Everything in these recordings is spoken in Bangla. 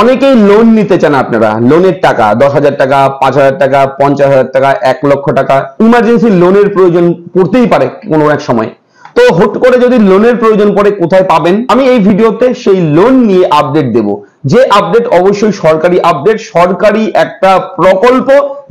অনেকেই লোন নিতে চান আপনারা লোনের টাকা দশ হাজার টাকা পাঁচ হাজার টাকা পঞ্চাশ হাজার টাকা এক লক্ষ টাকা ইমার্জেন্সি লোনের প্রয়োজন পড়তেই পারে কোনো এক সময় তো হুট করে যদি লোনের প্রয়োজন পড়ে কোথায় পাবেন আমি এই ভিডিওতে সেই লোন নিয়ে আপডেট দেব যে আপডেট অবশ্যই সরকারি আপডেট সরকারি একটা প্রকল্প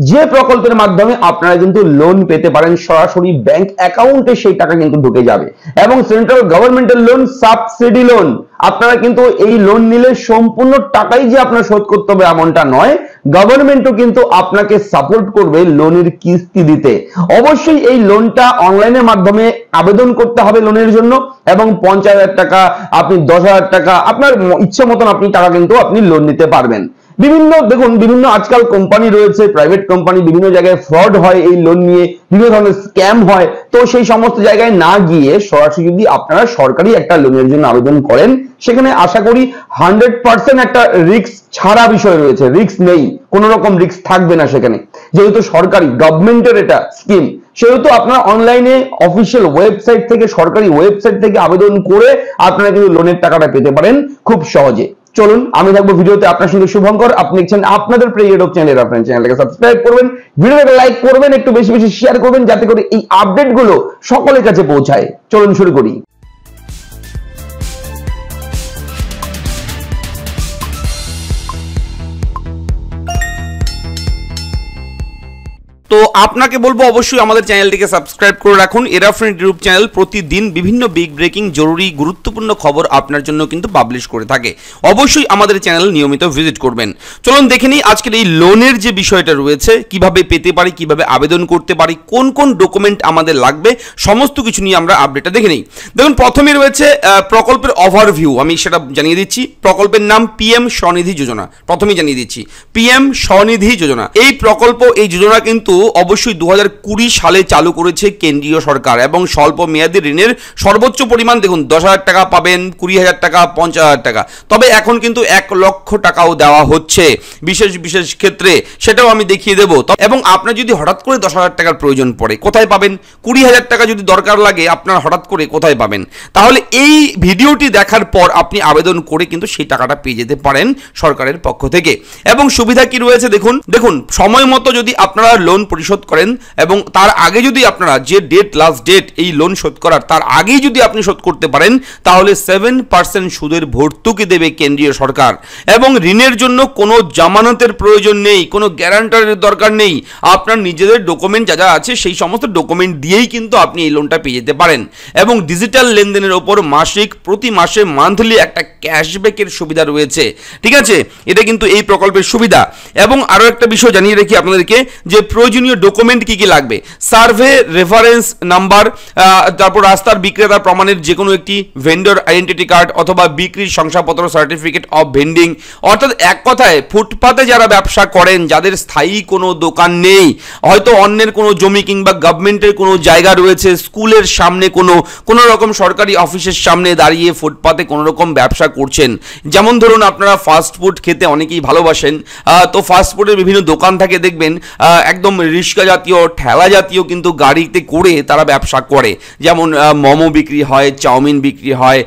যে প্রকল্পের মাধ্যমে আপনারা কিন্তু লোন পেতে পারেন সরাসরি ব্যাংক অ্যাকাউন্টে সেই টাকা কিন্তু ঢুকে যাবে এবং সেন্ট্রাল গভর্নমেন্টের লোন সাবসিডি লোন আপনারা কিন্তু এই লোন নিলে সম্পূর্ণ টাকাই যে আপনার শোধ করতে হবে এমনটা নয় গভর্নমেন্টও কিন্তু আপনাকে সাপোর্ট করবে লোনের কিস্তি দিতে অবশ্যই এই লোনটা অনলাইনের মাধ্যমে আবেদন করতে হবে লোনের জন্য এবং পঞ্চাশ হাজার টাকা আপনি দশ হাজার টাকা আপনার ইচ্ছে মতন আপনি টাকা কিন্তু আপনি লোন নিতে পারবেন বিভিন্ন দেখুন বিভিন্ন আজকাল কোম্পানি রয়েছে প্রাইভেট কোম্পানি বিভিন্ন জায়গায় ফ্রড হয় এই লোন নিয়ে বিভিন্ন ধরনের স্ক্যাম হয় তো সেই সমস্ত জায়গায় না গিয়ে সরাসরি যদি আপনারা সরকারি একটা লোনের জন্য আবেদন করেন সেখানে আশা করি হান্ড্রেড পার্সেন্ট একটা রিক্স ছাড়া বিষয় রয়েছে রিক্স নেই কোনো রকম রিক্স থাকবে না সেখানে যেহেতু সরকারি গভর্নমেন্টের এটা স্কিম সেহেতু আপনারা অনলাইনে অফিসিয়াল ওয়েবসাইট থেকে সরকারি ওয়েবসাইট থেকে আবেদন করে আপনারা কিন্তু লোনের টাকাটা পেতে পারেন খুব সহজে চলুন আমি থাকবো ভিডিওতে আপনার সঙ্গে শুভঙ্কর আপনি দেখছেন আপনাদের প্রিয় ইউটিউব চ্যানেল আপনার চ্যানেলকে সাবস্ক্রাইব করবেন ভিডিওটাকে লাইক করবেন একটু বেশি বেশি শেয়ার করবেন যাতে করে এই আপডেটগুলো সকলের কাছে পৌঁছায় চলুন শুরু করি তো আপনাকে বলবো অবশ্যই আমাদের চ্যানেলটিকে সাবস্ক্রাইব করে রাখুন এরাফ্রেন্ড ইউটিউব চ্যানেল প্রতিদিন বিভিন্ন বিগ ব্রেকিং জরুরি গুরুত্বপূর্ণ খবর আপনার জন্য কিন্তু পাবলিশ করে থাকে অবশ্যই আমাদের চ্যানেল নিয়মিত ভিজিট করবেন চলুন দেখে নিই আজকের এই লোনের যে বিষয়টা রয়েছে কিভাবে পেতে পারি কিভাবে আবেদন করতে পারি কোন কোন ডকুমেন্ট আমাদের লাগবে সমস্ত কিছু নিয়ে আমরা আপডেটটা দেখে নিই দেখুন প্রথমে রয়েছে প্রকল্পের ওভারভিউ আমি সেটা জানিয়ে দিচ্ছি প্রকল্পের নাম পিএম স্বনিধি যোজনা প্রথমেই জানিয়ে দিচ্ছি পিএম স্বনিধি যোজনা এই প্রকল্প এই যোজনা কিন্তু অবশ্যই দু সালে চালু করেছে কেন্দ্রীয় সরকার এবং স্বল্প মেয়াদী ঋণের সর্বোচ্চ পরিমাণ দেখুন দশ হাজার টাকা পাবেন কুড়ি হাজার টাকা পঞ্চাশ হাজার টাকা তবে এখন কিন্তু এক লক্ষ টাকাও দেওয়া হচ্ছে বিশেষ বিশেষ ক্ষেত্রে সেটাও আমি দেখিয়ে দেবো এবং আপনার যদি হঠাৎ করে দশ হাজার টাকার প্রয়োজন পড়ে কোথায় পাবেন কুড়ি হাজার টাকা যদি দরকার লাগে আপনার হঠাৎ করে কোথায় পাবেন তাহলে এই ভিডিওটি দেখার পর আপনি আবেদন করে কিন্তু সেই টাকাটা পেয়ে যেতে পারেন সরকারের পক্ষ থেকে এবং সুবিধা কি রয়েছে দেখুন দেখুন সময় মতো যদি আপনারা লোন পরিশোধ করেন এবং তার আগে যদি আপনারা যে ডেট লাস্ট ডেট এই লোন শোধ করার তার আগেই যদি আপনি শোধ করতে পারেন তাহলে সেভেন পার্সেন্ট সুদের ভর্তুকি দেবে কেন্দ্রীয় সরকার এবং ঋণের জন্য কোনো জামানতের প্রয়োজন নেই কোনো গ্যারান্টারের দরকার নেই আপনার নিজেদের ডকুমেন্ট যা যা আছে সেই সমস্ত ডকুমেন্ট দিয়েই কিন্তু আপনি এই লোনটা পেয়ে যেতে পারেন এবং ডিজিটাল লেনদেনের ওপর মাসিক প্রতি মাসে মান্থলি একটা ক্যাশব্যাকের সুবিধা রয়েছে ঠিক আছে এটা কিন্তু এই প্রকল্পের সুবিধা এবং আরও একটা বিষয় জানিয়ে রাখি আপনাদেরকে যে প্রয়োজন প্রয়োজনীয় ডকুমেন্ট কি কি লাগবে সার্ভে রেফারেন্স নাম্বার তারপর রাস্তার বিক্রেতার প্রমাণের যে কোনো একটি ভেন্ডর আইডেন্টিটি কার্ড অথবা বিক্রির শংসাপত্র সার্টিফিকেট অফ ভেন্ডিং অর্থাৎ এক কথায় ফুটপাতে যারা ব্যবসা করেন যাদের স্থায়ী কোনো দোকান নেই হয়তো অন্যের কোনো জমি কিংবা গভর্নমেন্টের কোনো জায়গা রয়েছে স্কুলের সামনে কোনো কোনো রকম সরকারি অফিসের সামনে দাঁড়িয়ে ফুটপাতে কোনো রকম ব্যবসা করছেন যেমন ধরুন আপনারা ফাস্ট ফুড খেতে অনেকেই ভালোবাসেন তো ফাস্ট ফুডের বিভিন্ন দোকান থাকে দেখবেন একদম রিক্সা জাতীয় ঠেলা জাতীয় কিন্তু গাড়িতে করে তারা ব্যবসা করে যেমন মোমো বিক্রি হয় চাউমিন বিক্রি হয়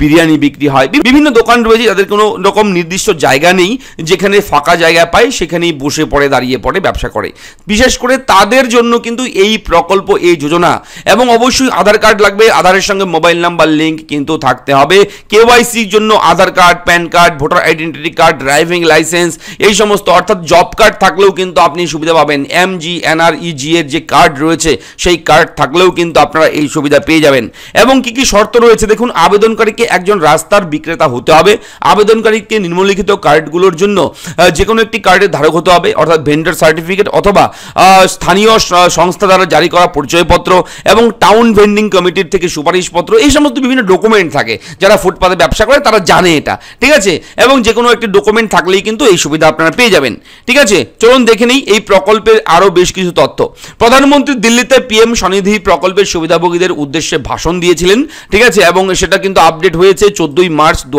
বিরিয়ানি বিক্রি হয় বিভিন্ন দোকান রয়েছে যাদের কোনো রকম নির্দিষ্ট জায়গা নেই যেখানে ফাঁকা জায়গা পায় সেখানেই বসে পড়ে দাঁড়িয়ে পড়ে ব্যবসা করে বিশেষ করে তাদের জন্য কিন্তু এই প্রকল্প এই যোজনা এবং অবশ্যই আধার কার্ড লাগবে আধারের সঙ্গে মোবাইল নাম্বার লিঙ্ক কিন্তু থাকতে হবে কেওয়াইসির জন্য Aadhaar card PAN card voter identity card driving licence এই সমস্ত অর্থাৎ জব কার্ড থাকলেও কিন্তু আপনি সুবিধা পাবেন এম এনজি এনআরইজি e এর যে কার্ড রয়েছে সেই কার্ড থাকলেও কিন্তু আপনারা এই সুবিধা পেয়ে যাবেন এবং কি কি শর্ত রয়েছে দেখুন আবেদনকারীকে একজন রাস্তার বিক্রেতা হতে হবে আবেদনকারীকে নিম্নলিখিত কার্ডগুলোর জন্য যে কোনো একটি কার্ডের ধারক হতে হবে অর্থাৎ ভেন্ডার সার্টিফিকেট অথবা স্থানীয় সংস্থা দ্বারা জারি করা পরিচয়পত্র এবং টাউন ভেন্ডিং কমিটির থেকে সুপারিশপত্র এই সমস্ত বিভিন্ন ডকুমেন্ট থাকে যারা ফুটপাতে ব্যবসা করে তারা জানে এটা ঠিক আছে এবং যে কোনো একটি ডকুমেন্ট থাকলেই কিন্তু এই সুবিধা আপনারা পেয়ে যাবেন ঠিক আছে চলুন দেখে নিই এই প্রকল্পের আরও বেশ কিছু তথ্য প্রধানমন্ত্রী দিল্লিতে পিএম স্বনিধি প্রকল্পের সুবিধাভোগীদের উদ্দেশ্যে ভাষণ দিয়েছিলেন ঠিক আছে এবং সেটা কিন্তু আপডেট হয়েছে চোদ্দই মার্চ দু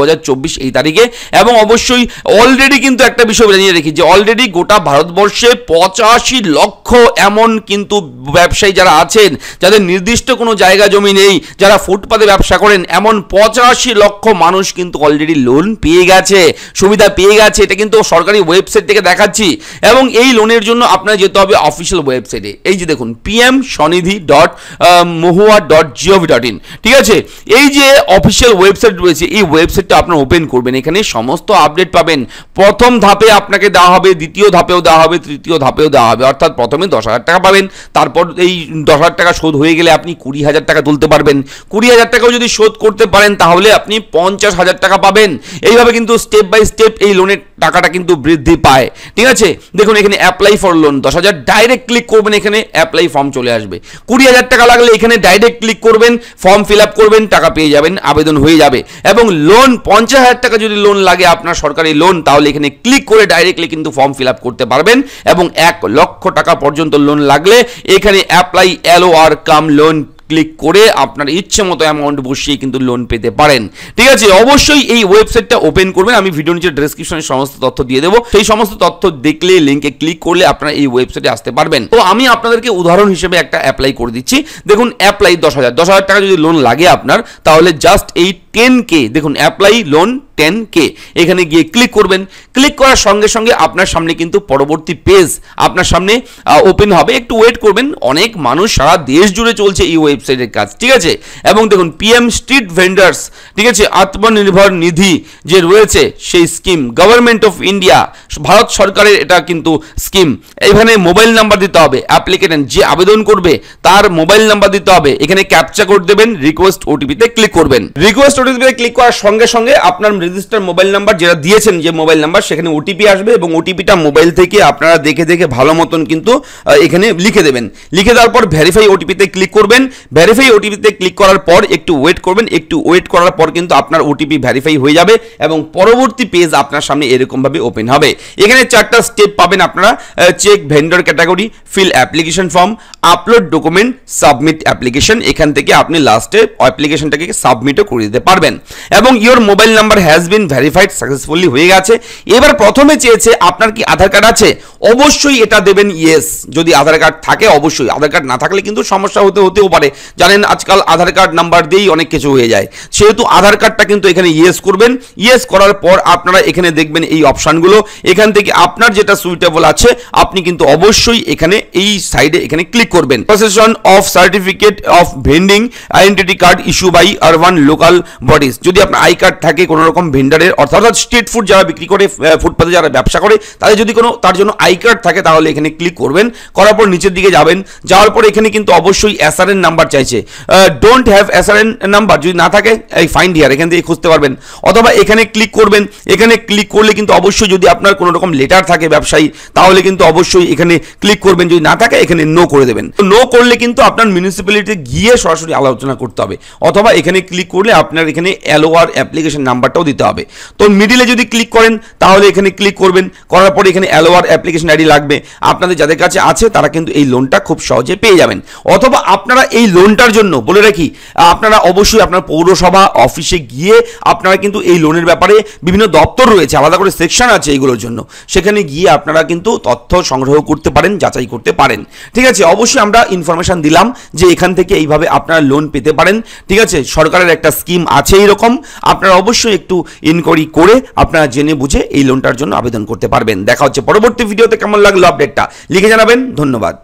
এই তারিখে এবং অবশ্যই অলরেডি কিন্তু একটা বিষয় জানিয়ে রেখি যে অলরেডি গোটা ভারতবর্ষে পঁচাশি লক্ষ এমন কিন্তু ব্যবসায়ী যারা আছেন যাদের নির্দিষ্ট কোনো জায়গা জমি নেই যারা ফুটপাতে ব্যবসা করেন এমন পঁচাশি লক্ষ মানুষ কিন্তু অলরেডি লোন পেয়ে গেছে সুবিধা পেয়ে গেছে এটা কিন্তু সরকারি ওয়েবসাইট থেকে দেখাচ্ছি এবং এই লোনের জন্য আপনার যেতে হবে অফিসিয়াল ওয়েবসাইটে এই যে দেখুন PM SVANidhi dot MoHUA dot gov dot in ঠিক আছে এই যে অফিসিয়াল ওয়েবসাইট রয়েছে এই ওয়েবসাইটটা আপনার ওপেন করবেন এখানে সমস্ত আপডেট পাবেন প্রথম ধাপে আপনাকে দেওয়া হবে দ্বিতীয় ধাপেও দেওয়া হবে তৃতীয় ধাপেও দেওয়া হবে অর্থাৎ প্রথমে দশ হাজার টাকা পাবেন তারপর এই দশ হাজার টাকা শোধ হয়ে গেলে আপনি কুড়ি হাজার টাকা তুলতে পারবেন কুড়ি হাজার টাকাও যদি শোধ করতে পারেন তাহলে আপনি পঞ্চাশ হাজার টাকা পাবেন এইভাবে কিন্তু স্টেপ বাই স্টেপ এই লোনের টাকাটা কিন্তু বৃদ্ধি পায় ঠিক আছে দেখুন এখানে অ্যাপ্লাই ফর লোন দশ হাজার ডাইরেক্ট ক্লিক করবেন এখানে অ্যাপ্লাই ফর্ম চলে আসবে কুড়ি হাজার টাকা লাগলে এখানে ডাইরেক্ট ক্লিক করবেন ফর্ম ফিল আপ করবেন টাকা পেয়ে যাবেন আবেদন হয়ে যাবে এবং লোন পঞ্চাশ হাজার টাকা যদি লোন লাগে আপনার সরকারি লোন তাহলে এখানে ক্লিক করে ডাইরেক্টলি কিন্তু ফর্ম ফিল আপ করতে পারবেন এবং এক লক্ষ টাকা পর্যন্ত লোন লাগলে এখানে অ্যাপ্লাই এলো আর কাম লোন ক্লিক করে আপনার ইচ্ছে মতো অ্যামাউন্ট বসিয়ে কিন্তু লোন পেতে পারেন ঠিক আছে অবশ্যই এই ওয়েবসাইটটা ওপেন করবেন আমি ভিডিও নিচে ডেসক্রিপশনে সমস্ত তথ্য দিয়ে দেবো সেই সমস্ত তথ্য দেখলে লিঙ্কে ক্লিক করলে আপনারা এই ওয়েবসাইটে আসতে পারবেন তো আমি আপনাদেরকে উদাহরণ হিসেবে একটা অ্যাপ্লাই করে দিচ্ছি দেখুন অ্যাপ্লাই দশ হাজার দশ হাজার টাকা যদি লোন লাগে আপনার তাহলে জাস্ট এইট টেন কে দেখুন অ্যাপ্লাই লোন টেন কে এখানে গিয়ে ক্লিক করবেন ক্লিক করার সঙ্গে সঙ্গে আপনার সামনে কিন্তু পরবর্তী পেজ আপনার সামনে ওপেন হবে একটু ওয়েট করবেন অনেক মানুষ সারা দেশ জুড়ে চলছে এই ওয়েবসাইটের কাজ ঠিক আছে এবং দেখুন পিএম স্ট্রিট ভেন্ডার্স ঠিক আছে আত্মনির্ভর নিধি যে রয়েছে সেই স্কিম গভর্নমেন্ট অফ ইন্ডিয়া ভারত সরকারের এটা কিন্তু স্কিম এখানে মোবাইল নাম্বার দিতে হবে অ্যাপ্লিকেটেন্ট যে আবেদন করবে তার মোবাইল নাম্বার দিতে হবে এখানে ক্যাপচা কোড দেবেন রিকোয়েস্ট ওটিপিতে ক্লিক করবেন রিকোয়েস্ট স্টোরেজ বিলে ক্লিক করার সঙ্গে সঙ্গে আপনার রেজিস্টার মোবাইল নাম্বার যেটা দিয়েছেন যে মোবাইল নাম্বার সেখানে ওটিপি আসবে এবং ওটিপিটা মোবাইল থেকে আপনারা দেখে দেখে ভালো মতন কিন্তু এখানে লিখে দেবেন লিখে দেওয়ার পর ভেরিফাই ওটিপিতে ক্লিক করবেন ভেরিফাই ওটিপিতে ক্লিক করার পর একটু ওয়েট করবেন একটু ওয়েট করার পর কিন্তু আপনার ওটিপি ভেরিফাই হয়ে যাবে এবং পরবর্তী পেজ আপনার সামনে এরকমভাবে ওপেন হবে এখানে চারটা স্টেপ পাবেন আপনারা check vendor category fill application form upload document submit application এখান থেকে আপনি লাস্টে অ্যাপ্লিকেশনটাকে সাবমিটও করে দিতে পারেন পারবেন এবং your mobile number has been verified successfully হয়ে গেছে এবার প্রথমে চেয়েছে আপনার কি আধার কার্ড আছে অবশ্যই এটা দেবেন ইয়েস যদি আধার কার্ড থাকে অবশ্যই আধার কার্ড না থাকলে কিন্তু সমস্যা হতে হতেও পারে জানেন আজকাল আধার কার্ড নাম্বার দিয়েই অনেক কিছু হয়ে যায় সেহেতু আধার কার্ডটা কিন্তু এখানে ইয়েস করবেন ইয়েস করার পর আপনারা এখানে দেখবেন এই অপশানগুলো এখান থেকে আপনার যেটা সুইটেবল আছে আপনি কিন্তু অবশ্যই এখানে এই সাইডে এখানে ক্লিক করবেন possession of certificate of vending identity card issue by urban local bodies যদি আপনার আই কার্ড থাকে কোনো রকম ভেন্ডারের অর্থাৎ স্ট্রিট ফুড যারা বিক্রি করে ফুটপাথে যারা ব্যবসা করে তাদের যদি কোনো তার জন্য আই কার্ড থাকে তাহলে এখানে ক্লিক করবেন করার পর নিচের দিকে যাবেন যাওয়ার পর এখানে কিন্তু অবশ্যই এসআরএন নাম্বার চাইছে ডোন্ট হ্যাভ এসআরএন নাম্বার যদি না থাকে এই ফাইন্ড হিয়ার এখান থেকে খুঁজতে পারবেন অথবা এখানে ক্লিক করবেন এখানে ক্লিক করলে কিন্তু অবশ্যই যদি আপনার কোনো রকম লেটার থাকে ব্যবসায়ী তাহলে কিন্তু অবশ্যই এখানে ক্লিক করবেন যদি না থাকে এখানে নো করে দেবেন নো করলে কিন্তু আপনার মিউনিসিপ্যালিটি গিয়ে সরাসরি আলোচনা করতে হবে অথবা এখানে ক্লিক করলে আপনার এখানে অ্যালোয়ার অ্যাপ্লিকেশন নাম্বারটাও দিতে হবে তো মিডিলে যদি ক্লিক করেন তাহলে এখানে ক্লিক করবেন করার পরে এখানে অ্যালোয়ার অ্যাপ্লিকেশন আইডি লাগবে আপনাদের যাদের কাছে আছে তারা কিন্তু এই লোনটা খুব সহজে পেয়ে যাবেন অথবা আপনারা এই লোনটার জন্য বলে রাখি আপনারা অবশ্যই আপনার পৌরসভা অফিসে গিয়ে আপনারা কিন্তু এই লোনের ব্যাপারে বিভিন্ন দপ্তর রয়েছে আলাদা করে সেকশন আছে এইগুলোর জন্য সেখানে গিয়ে আপনারা কিন্তু তথ্য সংগ্রহ করতে পারেন যাচাই করতে পারেন ঠিক আছে অবশ্যই আমরা ইনফরমেশন দিলাম যে এখান থেকে এইভাবে আপনারা লোন পেতে পারেন ঠিক আছে সরকারের একটা স্কিম আর আছে এরকম আপনারা অবশ্যই একটু ইনকোয়ারি করে আপনারা জেনে বুঝে এই লোনটার জন্য আবেদন করতে পারবেন দেখা হচ্ছে পরবর্তী ভিডিওতে কেমন লাগলো আপডেটটা লিখে জানাবেন ধন্যবাদ